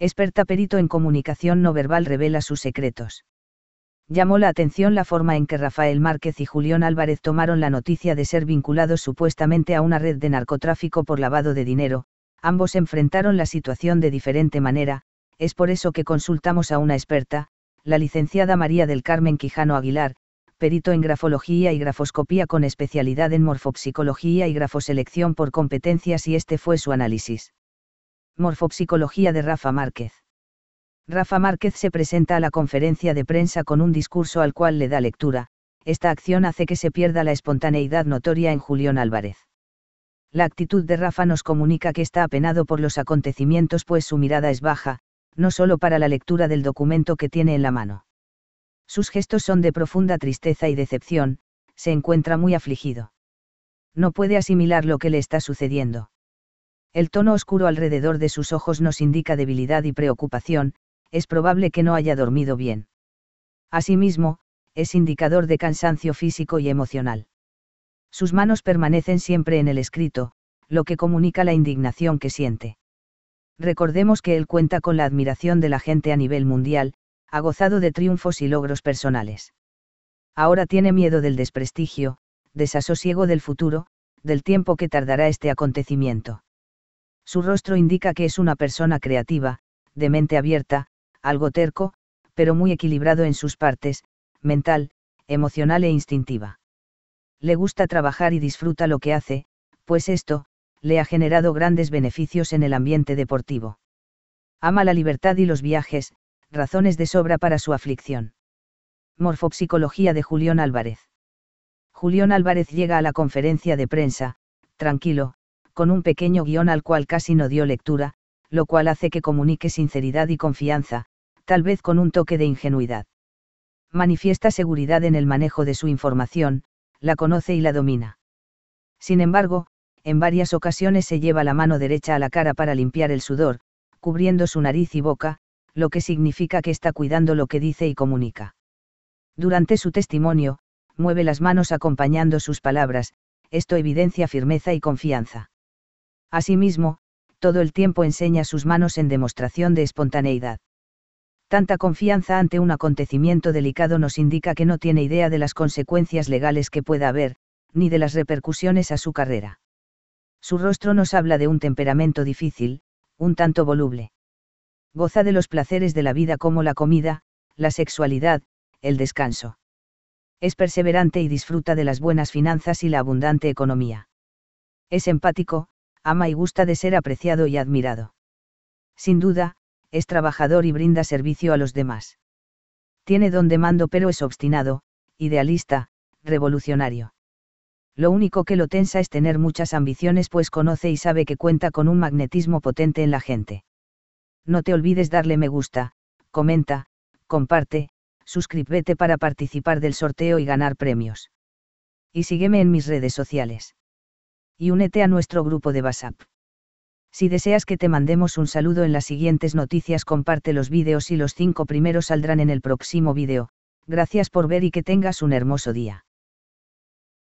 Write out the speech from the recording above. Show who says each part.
Speaker 1: Experta perito en comunicación no verbal revela sus secretos. Llamó la atención la forma en que Rafael Márquez y Julián Álvarez tomaron la noticia de ser vinculados supuestamente a una red de narcotráfico por lavado de dinero, ambos enfrentaron la situación de diferente manera, es por eso que consultamos a una experta, la licenciada María del Carmen Quijano Aguilar, perito en grafología y grafoscopía con especialidad en morfopsicología y grafoselección por competencias y este fue su análisis. Morfopsicología de Rafa Márquez. Rafa Márquez se presenta a la conferencia de prensa con un discurso al cual le da lectura, esta acción hace que se pierda la espontaneidad notoria en Julián Álvarez. La actitud de Rafa nos comunica que está apenado por los acontecimientos pues su mirada es baja, no solo para la lectura del documento que tiene en la mano. Sus gestos son de profunda tristeza y decepción, se encuentra muy afligido. No puede asimilar lo que le está sucediendo. El tono oscuro alrededor de sus ojos nos indica debilidad y preocupación, es probable que no haya dormido bien. Asimismo, es indicador de cansancio físico y emocional. Sus manos permanecen siempre en el escrito, lo que comunica la indignación que siente. Recordemos que él cuenta con la admiración de la gente a nivel mundial, ha gozado de triunfos y logros personales. Ahora tiene miedo del desprestigio, desasosiego del futuro, del tiempo que tardará este acontecimiento. Su rostro indica que es una persona creativa, de mente abierta, algo terco, pero muy equilibrado en sus partes, mental, emocional e instintiva. Le gusta trabajar y disfruta lo que hace, pues esto, le ha generado grandes beneficios en el ambiente deportivo. Ama la libertad y los viajes, razones de sobra para su aflicción. Morfopsicología de Julián Álvarez. Julián Álvarez llega a la conferencia de prensa, tranquilo, con un pequeño guión al cual casi no dio lectura, lo cual hace que comunique sinceridad y confianza, tal vez con un toque de ingenuidad. Manifiesta seguridad en el manejo de su información, la conoce y la domina. Sin embargo, en varias ocasiones se lleva la mano derecha a la cara para limpiar el sudor, cubriendo su nariz y boca, lo que significa que está cuidando lo que dice y comunica. Durante su testimonio, mueve las manos acompañando sus palabras, esto evidencia firmeza y confianza. Asimismo, todo el tiempo enseña sus manos en demostración de espontaneidad. Tanta confianza ante un acontecimiento delicado nos indica que no tiene idea de las consecuencias legales que pueda haber, ni de las repercusiones a su carrera. Su rostro nos habla de un temperamento difícil, un tanto voluble. Goza de los placeres de la vida como la comida, la sexualidad, el descanso. Es perseverante y disfruta de las buenas finanzas y la abundante economía. Es empático, ama y gusta de ser apreciado y admirado. Sin duda, es trabajador y brinda servicio a los demás. Tiene don de mando pero es obstinado, idealista, revolucionario. Lo único que lo tensa es tener muchas ambiciones pues conoce y sabe que cuenta con un magnetismo potente en la gente. No te olvides darle me gusta, comenta, comparte, suscríbete para participar del sorteo y ganar premios. Y sígueme en mis redes sociales y únete a nuestro grupo de WhatsApp. Si deseas que te mandemos un saludo en las siguientes noticias, comparte los vídeos y los cinco primeros saldrán en el próximo vídeo. Gracias por ver y que tengas un hermoso día.